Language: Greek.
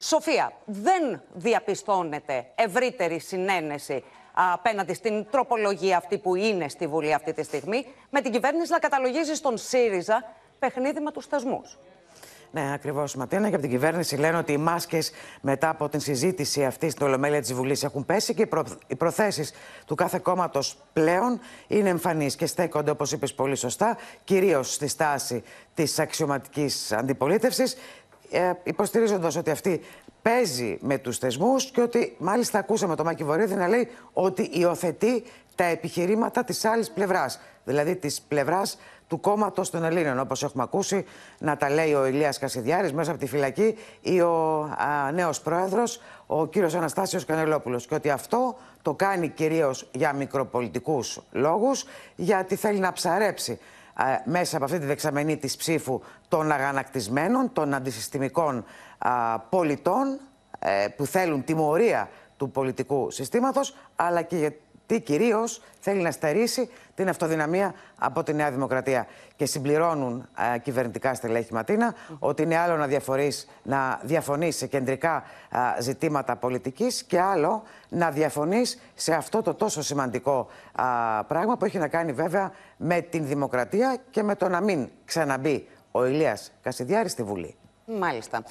Σοφία, δεν διαπιστώνεται ευρύτερη συνένεση απέναντι στην τροπολογία αυτή που είναι στη Βουλή αυτή τη στιγμή, με την κυβέρνηση να καταλογίζει στον ΣΥΡΙΖΑ παιχνίδι με τους θεσμούς. Ναι, ακριβώς, Ματίνα. Και από την κυβέρνηση λένε ότι οι μάσκες μετά από την συζήτηση αυτή στην Ολομέλεια της Βουλής έχουν πέσει και οι προθέσεις του κάθε κόμματος πλέον είναι εμφανείς και στέκονται, όπως είπες πολύ σωστά, κυρίως στη στάση της αξιωματικής αντιπολίτευσης ε, υποστηρίζοντας ότι αυτή παίζει με τους θεσμούς και ότι μάλιστα ακούσαμε τον Μάκη Βορύδη να λέει ότι υιοθετεί τα επιχειρήματα της άλλης πλευράς. Δηλαδή της πλευράς του κόμματος των Ελλήνων. Όπως έχουμε ακούσει να τα λέει ο Ηλίας Κασιδιάρης μέσα από τη φυλακή ή ο νέος πρόεδρος, ο κύριος Αναστάσιος Κανελόπουλος. Και ότι αυτό το κάνει κυρίως για μικροπολιτικούς λόγους, γιατί θέλει να ψαρέψει μέσα από αυτή τη δεξαμενή της ψήφου των αγανακτισμένων, των αντισυστημικών πολιτών ε, που θέλουν τιμωρία του πολιτικού συστήματος, αλλά και τι κυρίως θέλει να στερήσει την αυτοδυναμία από τη Νέα Δημοκρατία. Και συμπληρώνουν κυβερνητικά στελέχη Ματίνα ότι είναι άλλο να, να διαφωνείς σε κεντρικά ζητήματα πολιτικής και άλλο να διαφωνείς σε αυτό το τόσο σημαντικό πράγμα που έχει να κάνει βέβαια με την δημοκρατία και με το να μην ξαναμπεί ο Ηλίας Κασιδιάρης στη Βουλή. Μάλιστα.